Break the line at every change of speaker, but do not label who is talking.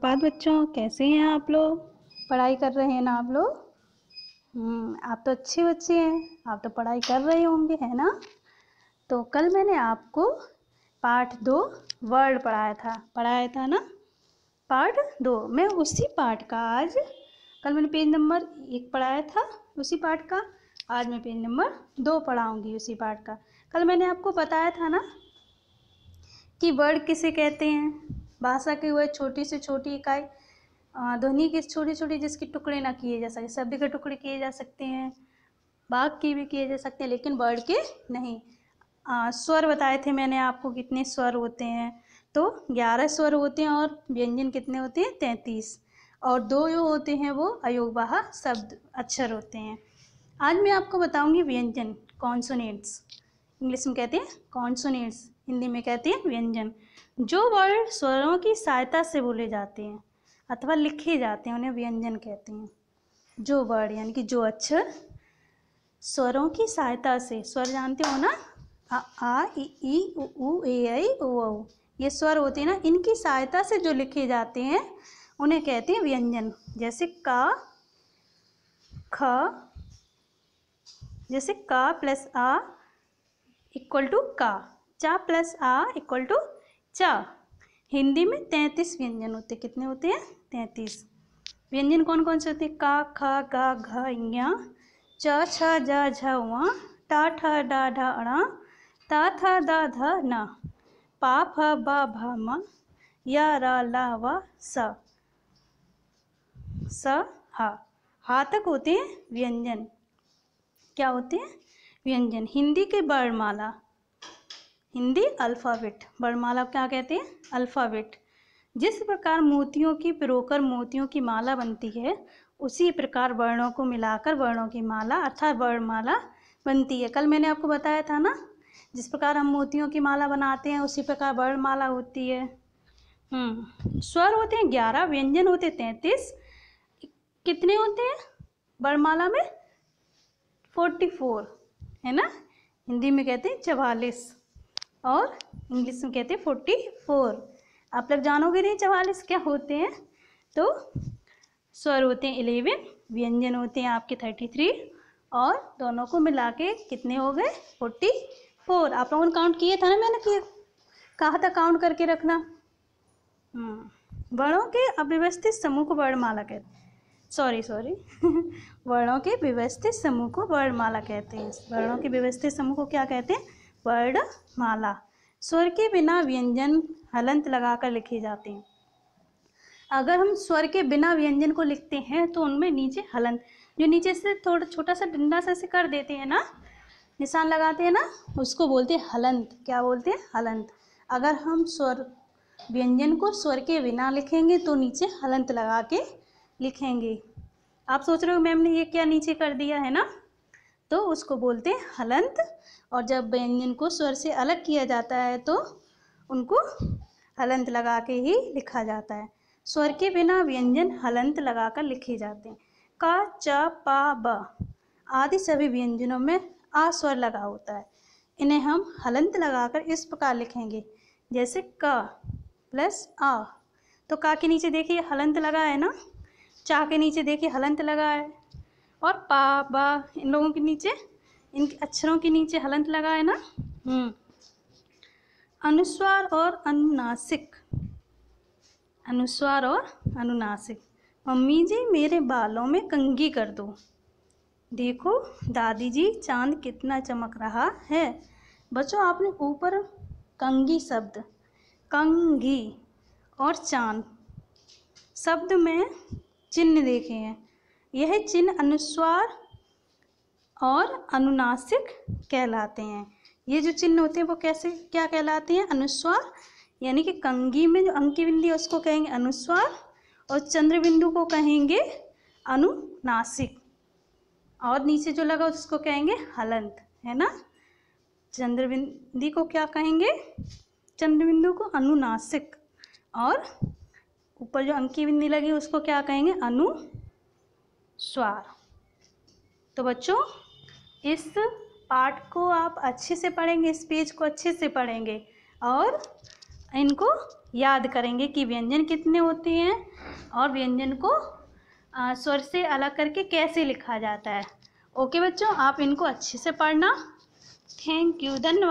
सुप्रभात बच्चों कैसे हैं आप लोग पढ़ाई कर रहे हैं ना आप लोग हम्म, आप तो अच्छे बच्चे हैं आप तो पढ़ाई कर रहे होंगे है ना तो कल मैंने आपको पार्ट दो वर्ड पढ़ाया था पढ़ाया था ना पार्ट दो मैं उसी पार्ट का आज कल मैंने पेज नंबर एक पढ़ाया था उसी पार्ट का आज मैं पेज नंबर दो पढ़ाऊँगी उसी पार्ट का कल मैंने आपको बताया था ना कि वर्ड किसे कहते हैं भाषा की वह छोटी से छोटी इकाई ध्वनि की छोटी छोटी जिसकी टुकड़े ना किए जा सके शब्द के टुकड़े किए जा सकते हैं बाघ के भी किए जा सकते हैं लेकिन वर्ड के नहीं आ, स्वर बताए थे मैंने आपको कितने स्वर होते हैं तो ग्यारह स्वर होते हैं और व्यंजन कितने होते हैं तैंतीस और दो जो होते हैं वो अयोगवाह शब्द अक्षर होते हैं आज मैं आपको बताऊंगी व्यंजन कॉन्सोनेट्स इंग्लिश में कहते हैं कॉन्सोनेट्स हिंदी में कहते हैं व्यंजन जो वर्ड स्वरों की सहायता से बोले जाते हैं अथवा लिखे जाते हैं उन्हें व्यंजन कहते हैं जो वर्ड यानी कि जो अक्षर स्वरों की सहायता से स्वर जानते हो ना आ ई उ ए आई ओ ओ ये स्वर होते हैं ना इनकी सहायता से जो लिखे जाते हैं उन्हें कहते हैं व्यंजन जैसे का ख जैसे का प्लस आ इक्वल टू का चा प्लस आ इक्वल टू चा हिंदी में तैंतीस व्यंजन होते कितने होते हैं तैंतीस व्यंजन कौन कौन से होते हैं का खा गा घ च छ जा झ उआ टा ठ डा ढा अणा ता थ दा ध ना पा फ बा भ म या रा ला व स स हा हा तक होते हैं व्यंजन क्या होते हैं व्यंजन हिंदी के वर्णमाला हिंदी अल्फ़ाबेट वर्णमाला क्या कहते हैं अल्फ़ाबेट जिस प्रकार मोतियों की पिरोकर मोतियों की माला बनती है उसी प्रकार वर्णों को मिलाकर वर्णों की माला अर्थात वर्णमाला बनती है कल मैंने आपको बताया था ना जिस प्रकार हम मोतियों की माला बनाते हैं उसी प्रकार वर्णमाला होती है हम्म, स्वर होते हैं ग्यारह व्यंजन होते हैं तैंतीस कितने होते हैं वर्णमाला में फोर्टी फोर है ना हिंदी में कहते हैं चवालीस और इंग्लिश में कहते हैं फोर्टी फोर आप लोग जानोगे नहीं चवालीस क्या होते हैं तो स्वर होते हैं इलेवन व्यंजन होते हैं आपके थर्टी थ्री और दोनों को मिला के कितने हो गए फोर्टी फोर आप लोगों ने काउंट किए था ना मैंने किया कहा था काउंट करके रखना हम्म, वर्णों के अव्यवस्थित समूह को वर्णमाला कहते हैं सॉरी सॉरी वर्णों के व्यवस्थित समूह को वर्णमाला कहते हैं वर्णों के व्यवस्थित समूह को क्या कहते हैं वर्णमाला स्वर के बिना व्यंजन हलंत लगाकर लिखे जाते हैं अगर हम स्वर के बिना व्यंजन को लिखते हैं तो उनमें नीचे हलंत जो नीचे से थोड़ा छोटा सा डंडा सा कर देते हैं ना निशान लगाते हैं ना उसको बोलते हैं हलंत क्या बोलते हैं हलंत अगर हम स्वर व्यंजन को स्वर के बिना लिखेंगे तो नीचे हलंत लगा के लिखेंगे आप सोच रहे हो मैम ने ये क्या नीचे कर दिया है ना तो उसको बोलते हैं हलंत और जब व्यंजन को स्वर से अलग किया जाता है तो उनको हलंत लगा के ही लिखा जाता है स्वर के बिना व्यंजन हलंत लगा कर लिखे जाते हैं का च पा ब आदि सभी व्यंजनों में आ स्वर लगा होता है इन्हें हम हलंत लगाकर इस प्रकार लिखेंगे जैसे क प्लस आ तो का के नीचे देखिए हलंत लगा है ना चा के नीचे देखिए हलंत लगा है और पा बा इन लोगों के नीचे इन अक्षरों के नीचे हलंत लगा है ना हम्म। अनुस्वार और अनुनासिक अनुस्वार और अनुनासिक मम्मी जी मेरे बालों में कंघी कर दो देखो दादी जी चांद कितना चमक रहा है बच्चों आपने ऊपर कंगी शब्द कंगी और चांद शब्द में चिन्ह देखे हैं यह चिन्ह अनुस्वार और अनुनासिक कहलाते हैं ये जो चिन्ह होते हैं वो कैसे क्या कहलाते हैं अनुस्वार यानी कि कंगी में जो अंकी बिंदी है उसको कहेंगे अनुस्वार और चंद्र बिंदु को कहेंगे अनुनासिक और नीचे जो लगा उसको कहेंगे हलंत है ना चंद्रबिंदी को क्या कहेंगे चंद्रबिंदु को अनुनासिक और ऊपर जो अंकी बिंदी लगी उसको क्या कहेंगे अनु स्वार तो बच्चों इस पाठ को आप अच्छे से पढ़ेंगे इस पेज को अच्छे से पढ़ेंगे और इनको याद करेंगे कि व्यंजन कितने होते हैं और व्यंजन को स्वर से अलग करके कैसे लिखा जाता है ओके बच्चों आप इनको अच्छे से पढ़ना थैंक यू धन्यवाद